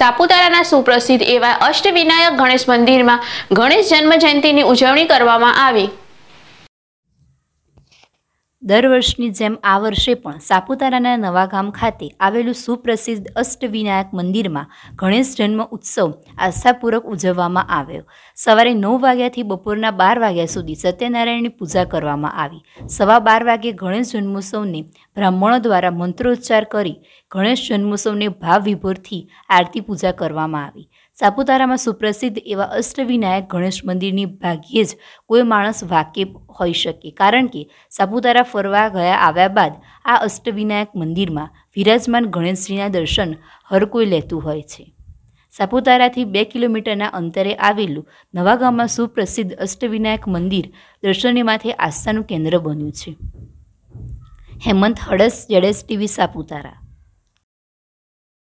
સાપુતારાના સુપ્રસિદ્ધ એવા અષ્ટવિનાયક ગણેશ મંદિરમાં ગણેશ જન્મ જયંતિની ઉજવણી કરવામાં આવી દર વર્ષની જેમ આ વર્ષે પણ સાપુતારાના નવાગામ ખાતે આવેલું સુપ્રસિદ્ધ અષ્ટવિનાયક મંદિરમાં ગણેશ જન્મ ઉત્સવ આસ્થાપૂર્વક ઉજવવામાં આવ્યો સવારે નવ વાગ્યાથી બપોરના બાર વાગ્યા સુધી સત્યનારાયણની પૂજા કરવામાં આવી સવા બાર વાગ્યે ગણેશ જન્મોત્સવને બ્રાહ્મણો દ્વારા મંત્રોચ્ચાર કરી ગણેશ જન્મોત્સવને ભાવ વિભોરથી આરતી પૂજા કરવામાં આવી સાપુતારામાં સુપ્રસિદ્ધ એવા અષ્ટવિનાયક ગણેશ મંદિરની ભાગ્યે જ કોઈ માણસ વાકેફ હોઈ શકે કારણ કે સાપુતારા ફરવા ગયા આવ્યા બાદ આ અષ્ટવિનાયક મંદિરમાં વિરાજમાન ગણેશજીના દર્શન હર કોઈ લેતું હોય છે સાપુતારાથી બે કિલોમીટરના અંતરે આવેલું નવાગામમાં સુપ્રસિદ્ધ અષ્ટવિનાયક મંદિર દર્શનની માથે આસ્થાનું કેન્દ્ર બન્યું છે હેમંત હડસ જડેશ ટીવી સાપુતારા